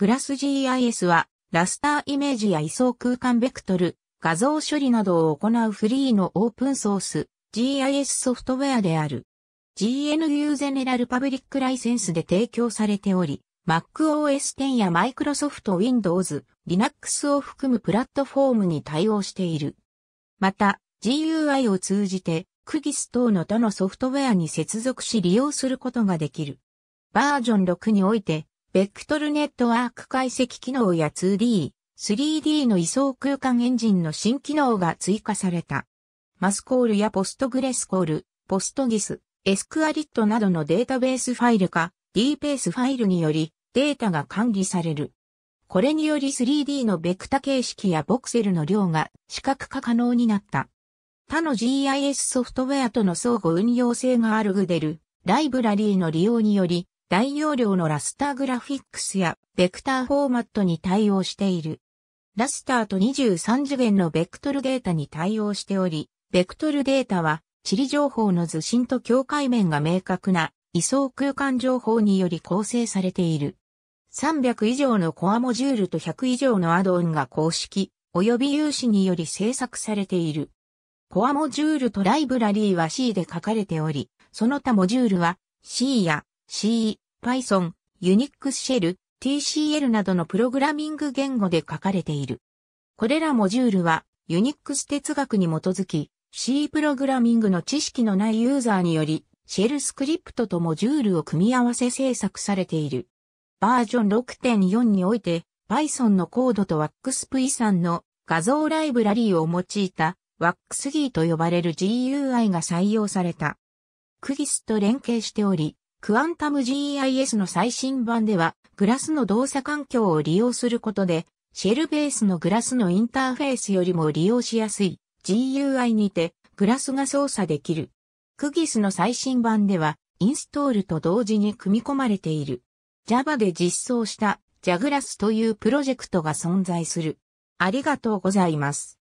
クラス GIS は、ラスターイメージや位相空間ベクトル、画像処理などを行うフリーのオープンソース、GIS ソフトウェアである。GNU ゼネラルパブリックライセンスで提供されており、MacOS 10や Microsoft Windows、Linux を含むプラットフォームに対応している。また、GUI を通じて、クギス等の他のソフトウェアに接続し利用することができる。バージョン6において、ベクトルネットワーク解析機能や 2D、3D の位相空間エンジンの新機能が追加された。マスコールやポストグレスコール、ポストギス、エスクアリットなどのデータベースファイルか、D ペースファイルによりデータが管理される。これにより 3D のベクタ形式やボクセルの量が視覚化可能になった。他の GIS ソフトウェアとの相互運用性があるグデル、ライブラリーの利用により、大容量のラスターグラフィックスやベクターフォーマットに対応している。ラスターと23次元のベクトルデータに対応しており、ベクトルデータは地理情報の図心と境界面が明確な位相空間情報により構成されている。300以上のコアモジュールと100以上のアドオンが公式、及び有志により制作されている。コアモジュールとライブラリーは C で書かれており、その他モジュールは C や C、Python、Unix シェル、TCL などのプログラミング言語で書かれている。これらモジュールは Unix 哲学に基づき C プログラミングの知識のないユーザーによりシェルスクリプトとモジュールを組み合わせ制作されている。バージョン6.4において Python のコードと w a x p y t の画像ライブラリーを用いた w a x g と呼ばれる GUI が採用された。クギスと連携しており、クアンタム GIS の最新版では、グラスの動作環境を利用することで、シェルベースのグラスのインターフェースよりも利用しやすい GUI にてグラスが操作できる。クギスの最新版では、インストールと同時に組み込まれている。Java で実装した JAGRASS というプロジェクトが存在する。ありがとうございます。